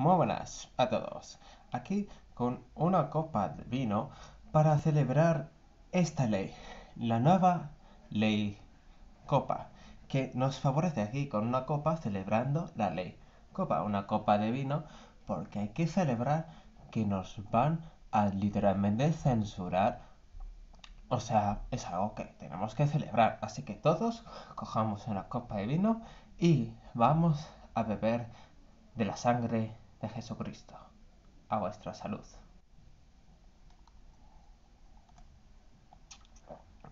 Muy buenas a todos. Aquí con una copa de vino para celebrar esta ley, la nueva ley copa, que nos favorece aquí con una copa celebrando la ley copa, una copa de vino, porque hay que celebrar que nos van a literalmente censurar. O sea, es algo que tenemos que celebrar. Así que todos cojamos una copa de vino y vamos a beber de la sangre de Jesucristo. A vuestra salud.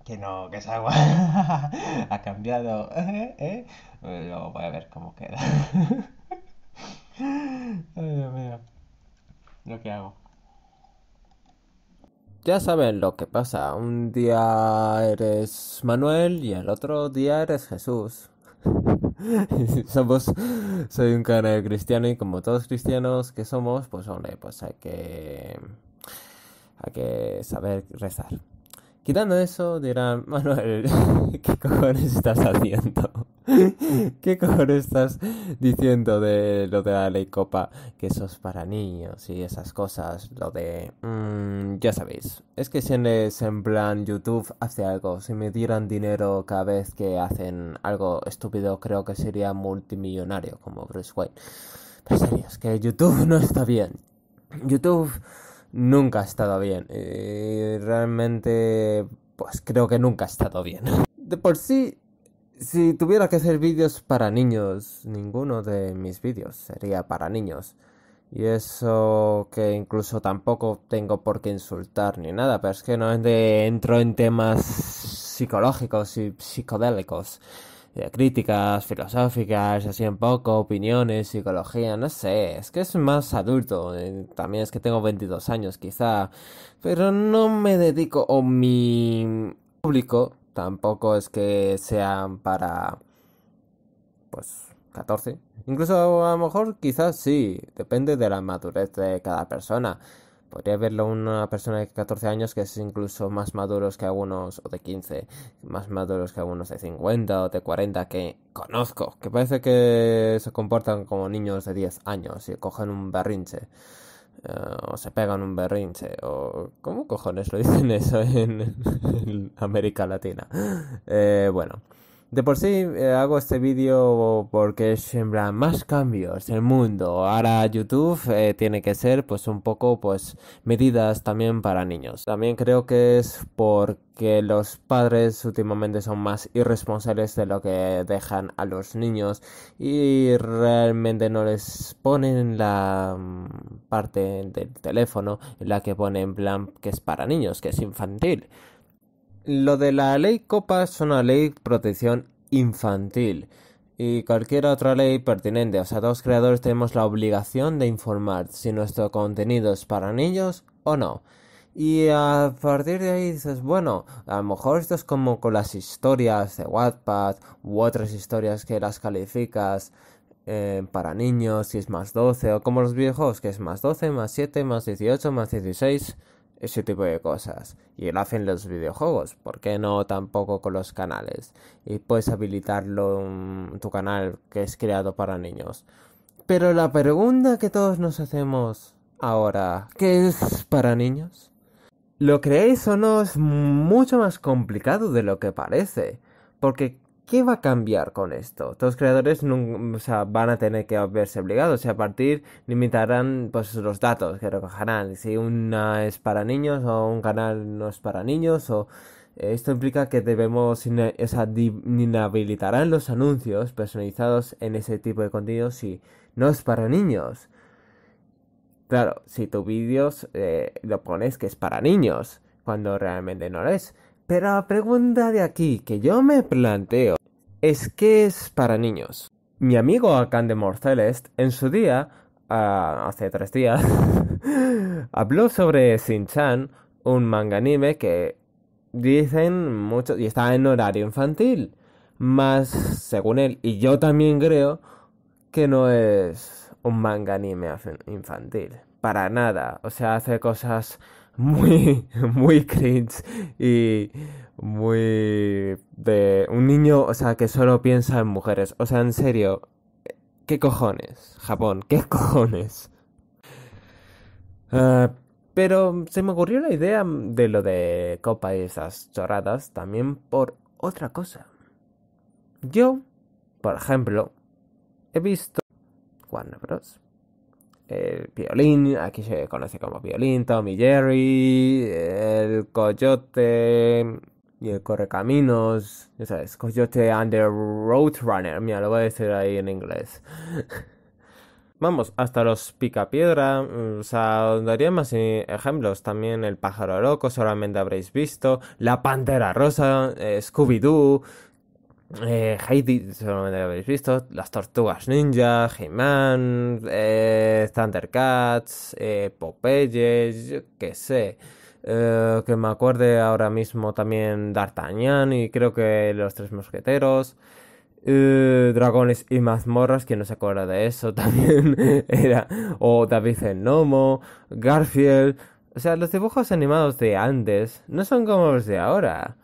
Que no, que es agua. ha cambiado. ¿eh? ¿Eh? Luego voy a ver cómo queda. Dios mío. Lo que hago. Ya saben lo que pasa. Un día eres Manuel y el otro día eres Jesús. somos, soy un canal cristiano y como todos cristianos que somos, pues hombre, pues hay que, hay que saber rezar. Quitando eso, dirán, Manuel, ¿qué cojones estás haciendo? ¿Qué cojones estás diciendo de lo de la ley copa? Que eso es para niños y esas cosas, lo de... Mm, ya sabéis, es que si en plan YouTube hace algo, si me dieran dinero cada vez que hacen algo estúpido, creo que sería multimillonario como Bruce Wayne. Pero serio, es que YouTube no está bien. YouTube nunca ha estado bien. Y eh, realmente, pues creo que nunca ha estado bien. De por sí, si tuviera que hacer vídeos para niños, ninguno de mis vídeos sería para niños. Y eso que incluso tampoco tengo por qué insultar ni nada, pero es que no entro en temas psicológicos y psicodélicos críticas filosóficas, así en poco, opiniones, psicología, no sé, es que es más adulto, eh, también es que tengo 22 años quizá, pero no me dedico o mi público tampoco es que sean para pues 14. Incluso a lo mejor quizás sí, depende de la madurez de cada persona. Podría verlo una persona de 14 años que es incluso más maduros que algunos, o de 15, más maduros que algunos de 50 o de 40 que conozco, que parece que se comportan como niños de 10 años y cogen un berrinche. Eh, o se pegan un berrinche, o... ¿Cómo cojones lo dicen eso en, América Latina? Eh, bueno. De por sí eh, hago este vídeo porque siembra más cambios el mundo. Ahora YouTube eh, tiene que ser pues un poco pues medidas también para niños. También creo que es porque los padres últimamente son más irresponsables de lo que dejan a los niños y realmente no les ponen la mm, parte del teléfono en la que pone en plan que es para niños, que es infantil. Lo de la ley COPA es una ley protección infantil y cualquier otra ley pertinente. O sea, todos los creadores tenemos la obligación de informar si nuestro contenido es para niños o no. Y a partir de ahí dices, bueno, a lo mejor esto es como con las historias de Wattpad u otras historias que las calificas eh, para niños, si es más 12, o como los viejos que es más 12, más 7, más 18, más 16 ese tipo de cosas. Y lo hacen los videojuegos, ¿por qué no tampoco con los canales? Y puedes habilitarlo en mm, tu canal que es creado para niños. Pero la pregunta que todos nos hacemos ahora, ¿qué es para niños? Lo creéis o no es mucho más complicado de lo que parece, porque ¿qué va a cambiar con esto? Los creadores van a tener que verse obligados y a partir limitarán pues, los datos que recogerán. Si una es para niños o un canal no es para niños o... Eh, esto implica que debemos o sea, inhabilitarán los anuncios personalizados en ese tipo de contenido si no es para niños. Claro, si tu vídeo eh, lo pones que es para niños, cuando realmente no lo es. Pero la pregunta de aquí que yo me planteo es qué es para niños. Mi amigo Alcan de Morcelest en su día, ah, hace tres días, habló sobre sin chan un manga anime que dicen muchos y está en horario infantil. Más, según él, y yo también creo que no es un manga anime infantil. Para nada. O sea, hace cosas muy, muy cringe y muy de un niño, o sea, que solo piensa en mujeres. O sea, en serio, ¿qué cojones? Japón, ¿qué cojones? Ah, pero se me ocurrió la idea de lo de copa y esas chorradas también por otra cosa. Yo, por ejemplo, he visto Bros el violín, aquí se conoce como violín, Tommy Jerry, el coyote y el correcaminos, ya sabes, coyote and the roadrunner, mira, lo voy a decir ahí en inglés. Vamos, hasta los picapiedra, o mm, os daría más ejemplos, también el pájaro loco, solamente habréis visto, la pantera rosa, eh, Scooby-Doo, eh, solamente seguramente habéis visto. Las Tortugas Ninja, He-Man, eh, Thundercats, eh, Popeye, yo qué sé. Eh, que me acuerde ahora mismo también D'Artagnan y creo que Los Tres Mosqueteros. Eh, dragones y mazmorras, quien no se acuerda de eso también era. O David el Nomo, Garfield. O sea, los dibujos animados de antes no son como los de ahora.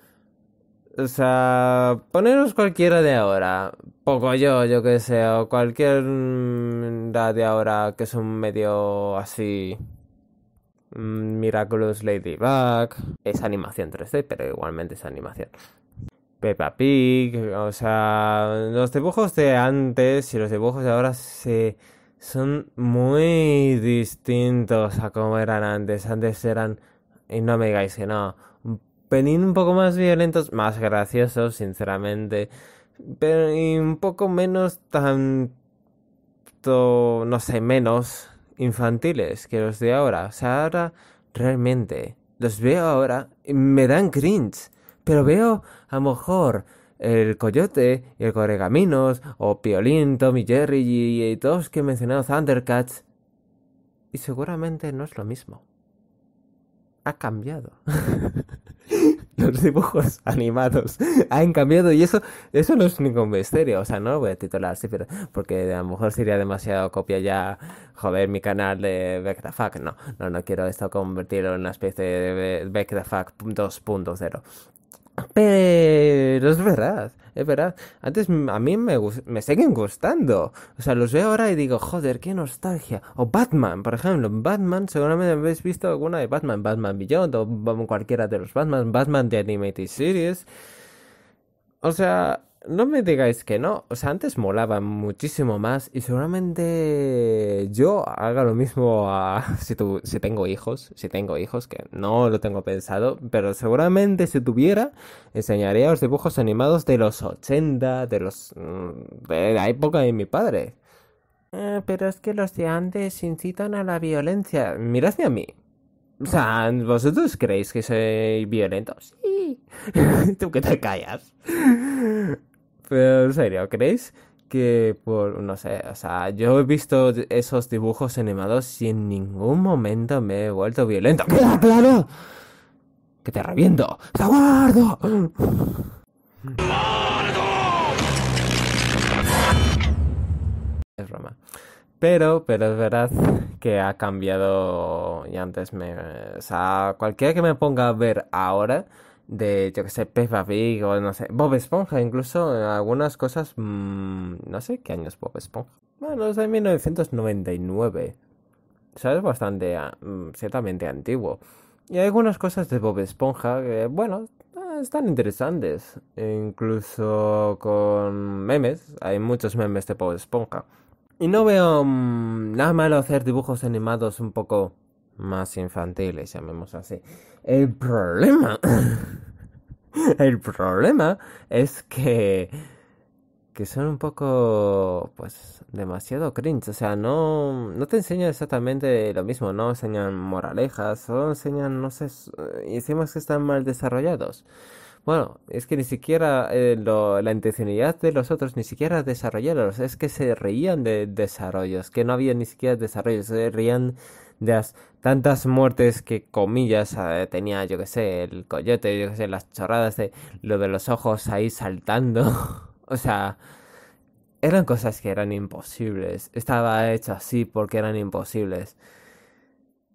O sea, poneros cualquiera de ahora, poco yo, yo que sé, o cualquier mm, de ahora que es un medio así. Mm, Miraculous Ladybug. Es animación 3D, pero igualmente es animación. Peppa Pig, o sea, los dibujos de antes y los dibujos de ahora se son muy distintos a como eran antes. Antes eran, y no me digáis que no, pelín un poco más violentos, más graciosos, sinceramente, pero un poco menos tanto, no sé, menos infantiles que los de ahora. O sea, ahora realmente los veo ahora y me dan cringe, pero veo a lo mejor el Coyote y el Corregaminos, o Piolín, Tommy Jerry y, y, todos que he mencionado, Thundercats. Y seguramente no es lo mismo. Ha cambiado. los dibujos animados han cambiado y eso, eso no es ningún misterio, o sea, no voy a titular así, pero porque a lo mejor sería demasiado copia ya, joder, mi canal de Back the Fuck, no, no, no quiero esto convertirlo en una especie de Back the Fuck 2.0. Pero es verdad, es verdad. Antes a mí me, me siguen gustando. O sea, los veo ahora y digo, joder, qué nostalgia. O Batman, por ejemplo. Batman, seguramente habéis visto alguna de Batman. Batman Beyond o cualquiera de los Batman. Batman de Animated Series. O sea, no me digáis que no. O sea, antes molaba muchísimo más y seguramente yo haga lo mismo a, si, si tengo hijos, si tengo hijos, que no lo tengo pensado, pero seguramente si tuviera, enseñaría los dibujos animados de los 80, de, los, mm, de la época de mi padre. Eh, pero es que los de antes incitan a la violencia. Miradme a mí. O sea, ¿vosotros creéis que soy violento? Sí. ¿Tú que te callas? Pero en serio, ¿creéis que por, no sé, o sea, yo he visto esos dibujos animados y en ningún momento me he vuelto violento? ¡Claro, claro! ¡Que te reviento! ¡Te guardo! Es broma. Pero, pero es verdad que ha cambiado y antes me... O sea, cualquiera que me ponga a ver ahora de, yo que sé, Peppa Pig o no sé, Bob Esponja, incluso algunas cosas, mm, no sé qué años Bob Esponja. Bueno, es de 1999. O sea, es bastante, ah, mm, ciertamente antiguo. Y hay algunas cosas de Bob Esponja que, bueno, ah, están interesantes. E incluso con memes, hay muchos memes de Bob Esponja. Y no veo mm, nada malo hacer dibujos animados un poco más infantiles, llamemos así. El problema, el problema es que que son un poco, pues, demasiado cringe. O sea, no, no te enseñan exactamente lo mismo, no enseñan moralejas, o enseñan, no sé, y que están mal desarrollados. Bueno, es que ni siquiera eh, la intencionalidad de los otros ni siquiera desarrollarlos. es que se reían de desarrollos, que no había ni siquiera desarrollos, se reían de las tantas muertes que, comillas, ah, tenía, yo que sé, el coyote, yo que sé, las chorradas de lo de los ojos ahí saltando. o sea, eran cosas que eran imposibles. Estaba hecho así porque eran imposibles.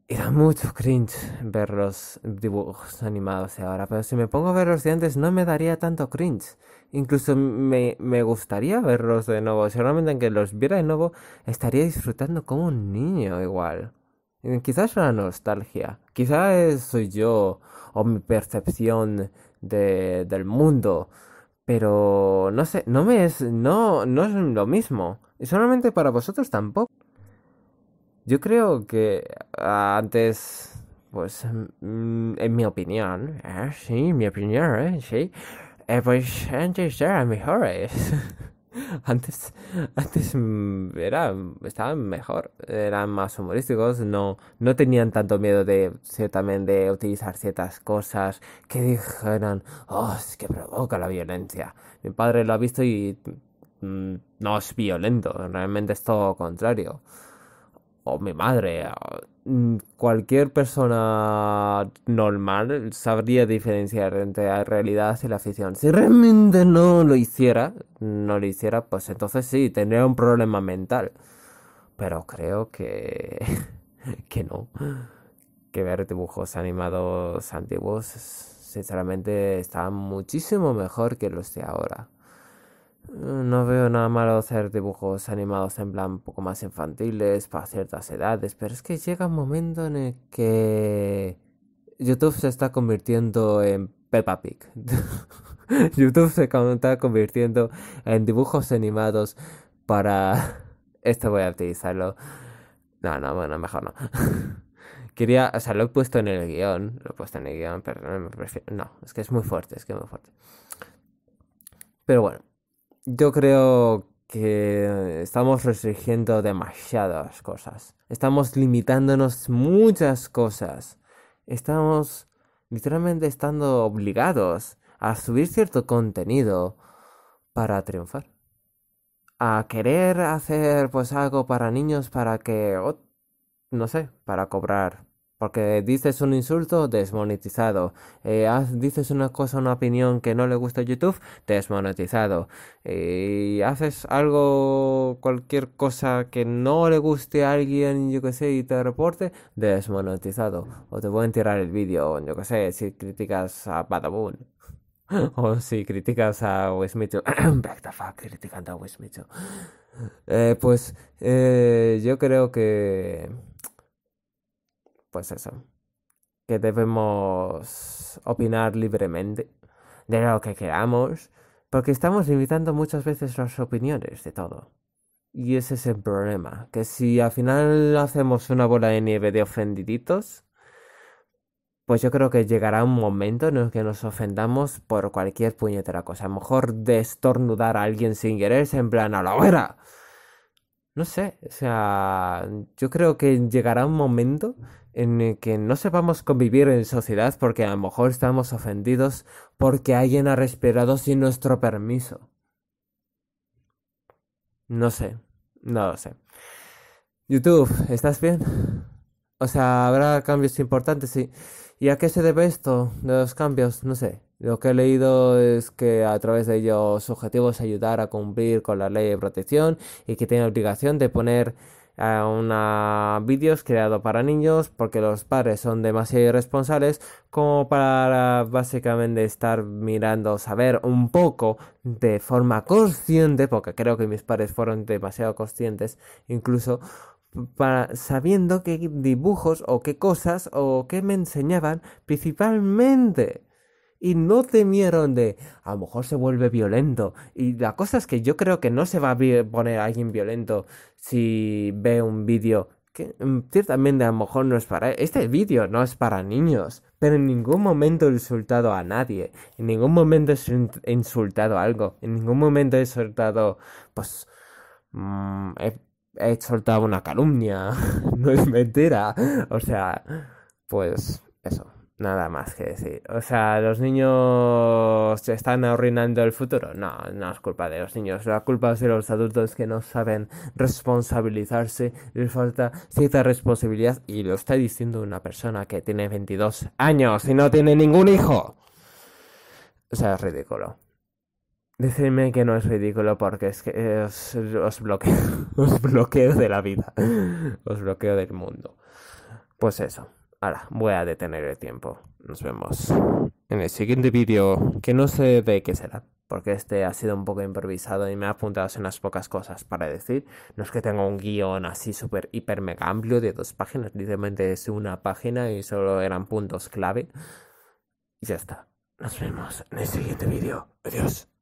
Era mucho cringe ver los dibujos animados de ahora, pero si me pongo a ver de antes no me daría tanto cringe. Incluso me, me gustaría verlos de nuevo. Seguramente en que los viera de nuevo estaría disfrutando como un niño igual. Quizás es una nostalgia, quizás soy yo o mi percepción de, del mundo, pero no sé, no me es, no, no es lo mismo, y solamente para vosotros tampoco. Yo creo que antes, pues, mm, en mi opinión, ¿eh? sí, mi opinión, ¿eh? sí, eh, pues antes eran mejores. antes, antes mm, era, estaban mejor, eran más humorísticos, no, no tenían tanto miedo de, también de utilizar ciertas cosas que dijeran, oh, que provoca la violencia. Mi padre lo ha visto y mm, no es violento, realmente es todo contrario. O mi madre, mm, cualquier persona normal sabría diferenciar entre la realidad y la ficción. Si realmente no lo hiciera, no lo hiciera, pues entonces sí, tendría un problema mental. Pero creo que... que no. Que ver dibujos animados antiguos, sinceramente, está muchísimo mejor que los de ahora. No veo nada malo hacer dibujos animados en plan un poco más infantiles, para ciertas edades, pero es que llega un momento en el que YouTube se está convirtiendo en Peppa Pig. YouTube se está convirtiendo en dibujos animados para... Esto voy a utilizarlo. No, no, bueno, mejor no. Quería, o sea, lo he puesto en el guión, lo he puesto en el guión, pero no No, es que es muy fuerte, es que es muy fuerte. Pero bueno, yo creo que estamos restringiendo demasiadas cosas. Estamos limitándonos muchas cosas. Estamos literalmente estando obligados a subir cierto contenido para triunfar. A querer hacer pues algo para niños para que, no sé, para cobrar porque dices un insulto, desmonetizado. Eh, dices una cosa, una opinión que no le gusta a YouTube, desmonetizado. y eh, haces algo, cualquier cosa que no le guste a alguien, yo que sé, y te reporte, desmonetizado. O te pueden tirar el vídeo, yo que sé, si criticas a Badabun. o si criticas a Wismichu. Back the fuck, criticando a Wismichu. Eh, pues eh, yo creo que pues eso, que debemos opinar libremente de lo que queramos, porque estamos limitando muchas veces las opiniones de todo. Y ese es el problema, que si al final hacemos una bola de nieve de ofendiditos, pues yo creo que llegará un momento en el que nos ofendamos por cualquier puñetera cosa. A lo mejor destornudar a alguien sin querer, en plan a la hora no sé, o sea, yo creo que llegará un momento en el que no sepamos convivir en sociedad porque a lo mejor estamos ofendidos porque alguien ha respirado sin nuestro permiso. No sé, no lo sé. YouTube, ¿estás bien? O sea, habrá cambios importantes, sí. ¿Y a qué se debe esto de los cambios? No sé. Lo que he leído es que a través de ellos su objetivo es ayudar a cumplir con la ley de protección y que tiene obligación de poner eh, a vídeos creados para niños porque los padres son demasiado irresponsables como para básicamente estar mirando saber un poco de forma consciente porque creo que mis padres fueron demasiado conscientes incluso para sabiendo qué dibujos o qué cosas o qué me enseñaban principalmente y no temieron de a lo mejor se vuelve violento. Y la cosa es que yo creo que no se va a poner a alguien violento si ve un vídeo que mm, ciertamente a lo mejor no es para... Este vídeo no es para niños, pero en ningún momento he insultado a nadie, en ningún momento he insultado a algo, en ningún momento he soltado. pues... Mm, he, he soltado una calumnia, no es mentira. O sea, pues eso. Nada más que decir. O sea, los niños se están arruinando el futuro. No, no es culpa de los niños. La culpa es de los adultos que no saben responsabilizarse. Les falta cierta responsabilidad. Y lo está diciendo una persona que tiene 22 años y no tiene ningún hijo. O sea, es ridículo. Decidme que no es ridículo porque es que eh, os, os bloqueo. Os bloqueo de la vida. Os bloqueo del mundo. Pues eso. Ahora, voy a detener el tiempo. Nos vemos en el siguiente vídeo, que no sé de qué será, porque este ha sido un poco improvisado y me ha apuntado unas pocas cosas para decir. No es que tenga un guión así súper, hiper, mega amplio de dos páginas, literalmente es una página y solo eran puntos clave. Y ya está. Nos vemos en el siguiente vídeo. Adiós.